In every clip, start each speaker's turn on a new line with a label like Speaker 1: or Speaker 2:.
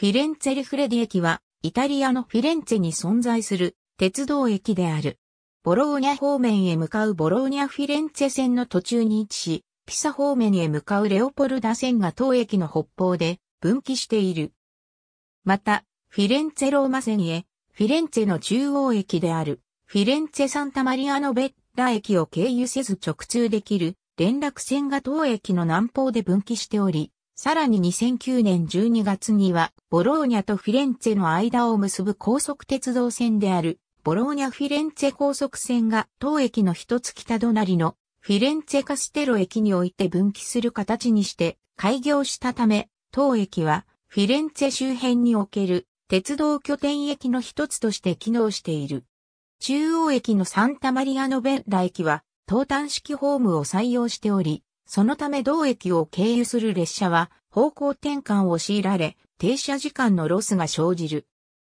Speaker 1: フィレンツェルフレディ駅は、イタリアのフィレンツェに存在する鉄道駅である。ボローニャ方面へ向かうボローニャフィレンツェ線の途中に位置し、ピサ方面へ向かうレオポルダ線が当駅の北方で分岐している。また、フィレンツェローマ線へ、フィレンツェの中央駅である、フィレンツェサンタマリアノベッラ駅を経由せず直通できる連絡線が当駅の南方で分岐しており、さらに2009年12月には、ボローニャとフィレンツェの間を結ぶ高速鉄道線である、ボローニャ・フィレンツェ高速線が当駅の一つ北隣のフィレンツェ・カステロ駅において分岐する形にして開業したため、当駅はフィレンツェ周辺における鉄道拠点駅の一つとして機能している。中央駅のサンタマリアノベンラ駅は、東端式ホームを採用しており、そのため同駅を経由する列車は方向転換を強いられ、停車時間のロスが生じる。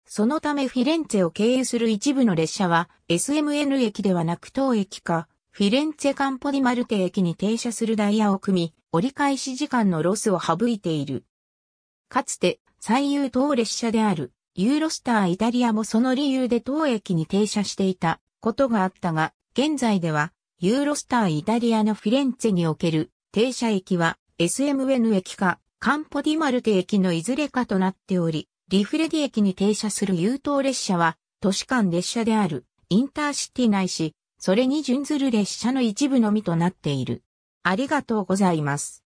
Speaker 1: そのためフィレンツェを経由する一部の列車は SMN 駅ではなく当駅か、フィレンツェカンポディマルテ駅に停車するダイヤを組み、折り返し時間のロスを省いている。かつて、最優等列車である、ユーロスターイタリアもその理由で当駅に停車していたことがあったが、現在ではユーロスターイタリアのフィレンツェにおける停車駅は SMN 駅かカンポディマルテ駅のいずれかとなっており、リフレディ駅に停車する優等列車は都市間列車であるインターシティないし、それに準ずる列車の一部のみとなっている。ありがとうございます。